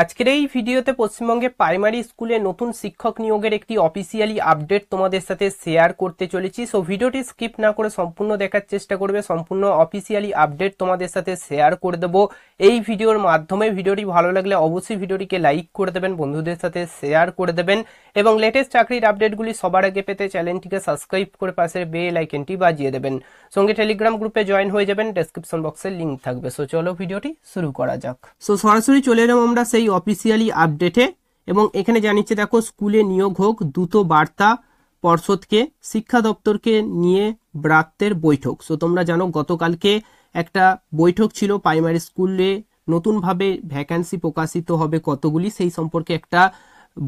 আজকের এই ভিডিওতে পশ্চিমবঙ্গে প্রাইমারি স্কুলে নতুন শিক্ষক নিয়োগের একটি অফিসিয়ালি আপডেট তোমাদের সাথে শেয়ার করতে চলেছি সো ভিডিওটি স্কিপ না করে সম্পূর্ণ দেখার চেষ্টা করবে সম্পূর্ণ অফিসিয়ালি আপডেট তোমাদের সাথে শেয়ার করে দেবো এই ভিডিওর মাধ্যমে ভিডিওটি ভালো লাগলে অবশ্যই ভিডিওটিকে লাইক করে দেবেন বন্ধুদের সাথে শেয়ার করে দেবেন এবং লেটেস্ট চাকরির আপডেটগুলি সবার আগে পেতে চ্যানেলটিকে সাবস্ক্রাইব করে পাশে বেল আইকনটি বাজিয়ে দেবেন সঙ্গে টেলিগ্রাম গ্রুপে জয়েন হয়ে যাবেন ডেসক্রিপশন বক্সে লিঙ্ক থাকবে সো চলো ভিডিওটি শুরু করা যাক সো সরাসরি চলে এলাম আমরা সেই এই অফিসিয়ালি আপডেটে এবং এখানে জানিয়েছে দেখো স্কুলে নিয়োগ হোক দ্রুত বার্তা পর্ষদকে শিক্ষা দপ্তরকে নিয়ে ব্রাত্যের বৈঠক সো তোমরা জানো গতকালকে একটা বৈঠক ছিল প্রাইমারি স্কুলে নতুনভাবে ভ্যাকান্সি প্রকাশিত হবে কতগুলি সেই সম্পর্কে একটা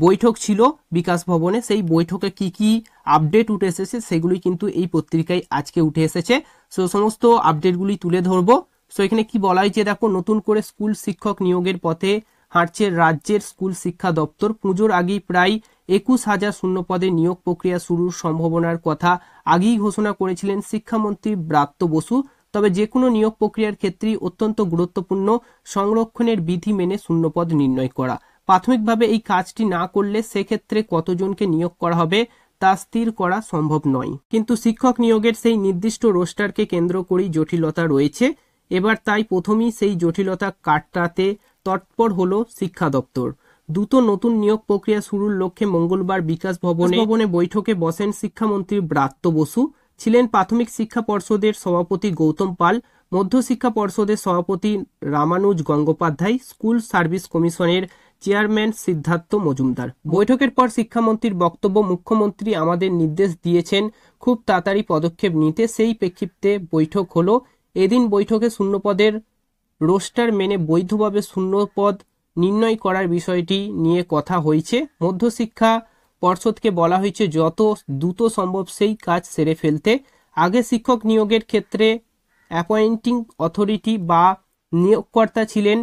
বৈঠক ছিল বিকাশ ভবনে সেই বৈঠকে কি কি আপডেট উঠে এসেছে সেগুলি কিন্তু এই পত্রিকায় আজকে উঠে এসেছে সো সমস্ত আপডেটগুলি তুলে ধরবো সো এখানে কি বলা হয়েছে দেখো নতুন করে স্কুল শিক্ষক নিয়োগের পথে হাঁটছে রাজ্যের স্কুল শিক্ষা দপ্তর পুজোর আগেই প্রায় একুশ হাজার শূন্যপদে নিয়োগ প্রক্রিয়া শুরুর সম্ভাবনার কথা আগেই ঘোষণা করেছিলেন শিক্ষামন্ত্রী ব্রাত্য বসু তবে যে কোনো নিয়োগ প্রক্রিয়ার ক্ষেত্রেই অত্যন্ত গুরুত্বপূর্ণ সংরক্ষণের বিধি মেনে শূন্যপদ নির্ণয় করা প্রাথমিকভাবে এই কাজটি না করলে সেক্ষেত্রে কতজনকে নিয়োগ করা হবে তা স্থির করা সম্ভব নয় কিন্তু শিক্ষক নিয়োগের সেই নির্দিষ্ট রোস্টারকে কেন্দ্র করেই জটিলতা রয়েছে এবার তাই প্রথমেই সেই জটিলতা কাটাতে তৎপর হল শিক্ষা দপ্তর দ্রুত নতুন নিয়োগ প্রক্রিয়া শুরুর লক্ষ্যে মঙ্গলবার বিকাশ ভবনে ভবনে বৈঠকে বসেন শিক্ষামন্ত্রী ব্রাত্য বসু ছিলেন প্রাথমিক শিক্ষা পর্ষদের সভাপতি গৌতম পাল মধ্যশিক্ষা পর্ষদের সভাপতি রামানুজ গঙ্গোপাধ্যায় স্কুল সার্ভিস কমিশনের চেয়ারম্যান সিদ্ধার্থ মজুমদার বৈঠকের পর শিক্ষামন্ত্রীর বক্তব্য মুখ্যমন্ত্রী আমাদের নির্দেশ দিয়েছেন খুব তাড়াতাড়ি পদক্ষেপ নিতে সেই প্রেক্ষিপ্তে বৈঠক হলো এদিন বৈঠকে শূন্যপদের রোস্টার মেনে বৈধভাবে শূন্য পদ নির্ণয় করার বিষয়টি নিয়ে কথা হয়েছে মধ্যশিক্ষা পর্ষদকে বলা হয়েছে যত দ্রুত সম্ভব সেই কাজ সেরে ফেলতে আগে শিক্ষক নিয়োগের ক্ষেত্রে অ্যাপয়েন্টিং অথরিটি বা নিয়োগকর্তা ছিলেন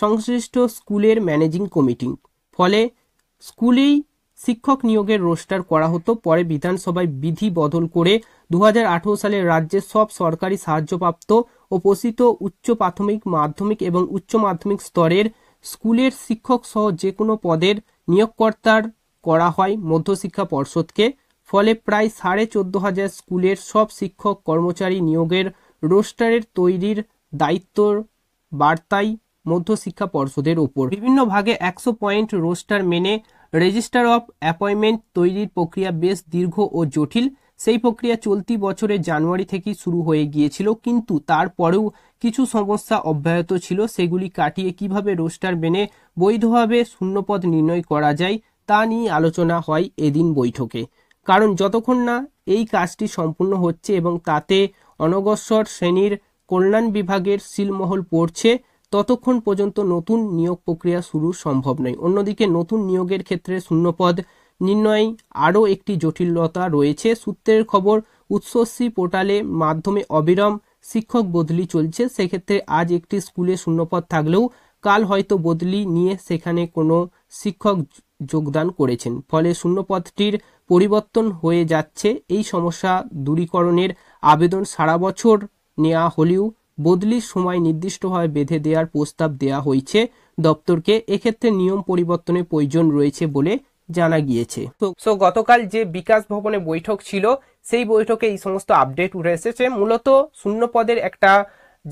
সংশ্লিষ্ট স্কুলের ম্যানেজিং কমিটি ফলে স্কুলেই শিক্ষক নিয়োগের রোস্টার করা হতো পরে বিধানসভায় বিধি বদল করে দু সালে রাজ্যের সব সরকারি সাহায্যপ্রাপ্ত উপস্থিত উচ্চ প্রাথমিক মাধ্যমিক এবং উচ্চ মাধ্যমিক স্তরের স্কুলের শিক্ষক সহ যে কোনো পদের নিয়োগকর্তার করা হয় মধ্যশিক্ষা পর্ষদকে ফলে প্রায় সাড়ে চোদ্দ হাজার স্কুলের সব শিক্ষক কর্মচারী নিয়োগের রোস্টারের তৈরির দায়িত্ব বার্তাই মধ্যশিক্ষা পর্ষদের ওপর বিভিন্ন ভাগে একশো পয়েন্ট রোস্টার মেনে রেজিস্টার অফ অ্যাপয়েন্টমেন্ট তৈরির প্রক্রিয়া বেশ দীর্ঘ ও জটিল সেই প্রক্রিয়া চলতি বছরের জানুয়ারি থেকে শুরু হয়ে গিয়েছিল কিন্তু তারপরেও কিছু সমস্যা অব্যাহত ছিল সেগুলি কাটিয়ে কিভাবে রোস্টার বেনে বৈধভাবে শূন্যপদ নির্ণয় করা যায় তা নিয়ে আলোচনা হয় এদিন বৈঠকে কারণ যতক্ষণ না এই কাজটি সম্পূর্ণ হচ্ছে এবং তাতে অনগ্রসর শ্রেণীর কল্যাণ বিভাগের সিলমহল পড়ছে ততক্ষণ পর্যন্ত নতুন নিয়োগ প্রক্রিয়া শুরু সম্ভব নয় অন্যদিকে নতুন নিয়োগের ক্ষেত্রে শূন্যপদ নির্ণয় আরও একটি জটিলতা রয়েছে সূত্রের খবর উৎসশ্রী পোর্টালে মাধ্যমে অবিরম শিক্ষক বদলি চলছে সেক্ষেত্রে আজ একটি স্কুলে শূন্যপদ থাকলেও কাল হয়তো বদলি নিয়ে সেখানে কোনো শিক্ষক যোগদান করেছেন ফলে শূন্যপদটির পরিবর্তন হয়ে যাচ্ছে এই সমস্যা দূরীকরণের আবেদন সারা বছর নেওয়া হলেও বদলির সময় নির্দিষ্টভাবে বেঁধে দেওয়ার প্রস্তাব দেওয়া হয়েছে দপ্তরকে এক্ষেত্রে নিয়ম পরিবর্তনের প্রয়োজন রয়েছে বলে জানা গিয়েছে সো গতকাল যে বিকাশ ভবনে বৈঠক ছিল সেই বৈঠকে এই সমস্ত আপডেট উঠে এসেছে মূলত শূন্য পদের একটা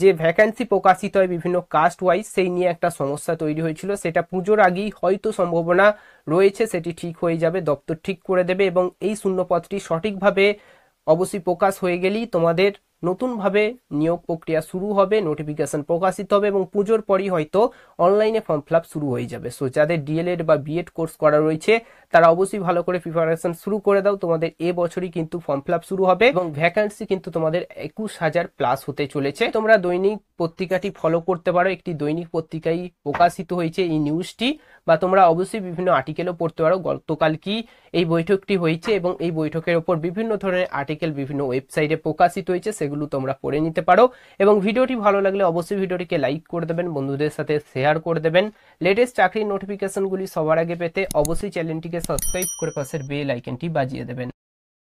যে ভ্যাকান্সি প্রকাশিত হয় বিভিন্ন কাস্ট ওয়াইজ সেই নিয়ে একটা সমস্যা তৈরি হয়েছিল সেটা পুজোর আগেই হয়তো সম্ভাবনা রয়েছে সেটি ঠিক হয়ে যাবে দপ্তর ঠিক করে দেবে এবং এই শূন্যপদটি সঠিকভাবে অবশ্যই প্রকাশ হয়ে গেলেই তোমাদের নতুনভাবে নিয়োগ প্রক্রিয়া শুরু হবে নোটিফিকেশন প্রকাশিত হবে এবং পুজোর পরই হয়তো অনলাইনে ফর্ম ফিল শুরু হয়ে যাবে সো যাদের ডিএলএড বা বিএড কোর্স করা রয়েছে তারা অবশ্যই ভালো করে প্রিপারেশন শুরু করে দাও তোমাদের এ বছরই কিন্তু ফর্ম ফিল শুরু হবে এবং ভ্যাকান্সি কিন্তু তোমাদের একুশ হাজার প্লাস হতে চলেছে তোমরা দৈনিক পত্রিকাটি ফলো করতে পারো একটি দৈনিক পত্রিকায় প্রকাশিত হয়েছে এই নিউজটি বা তোমরা অবশ্যই বিভিন্ন আর্টিকেলও পড়তে পারো গতকাল কি এই বৈঠকটি হয়েছে এবং এই বৈঠকের ওপর বিভিন্ন ধরনের আর্টিকেল বিভিন্ন ওয়েবসাইটে প্রকাশিত হয়েছে সেগুলো তোমরা পড়ে নিতে পারো এবং ভিডিওটি ভালো লাগলে অবশ্যই ভিডিওটিকে লাইক করে দেবেন বন্ধুদের সাথে শেয়ার করে দেবেন লেটেস্ট চাকরির নোটিফিকেশনগুলি সবার আগে পেতে অবশ্যই চ্যানেলটিকে সাবস্ক্রাইব করে পাশের বেল আইকনটি বাজিয়ে দেবেন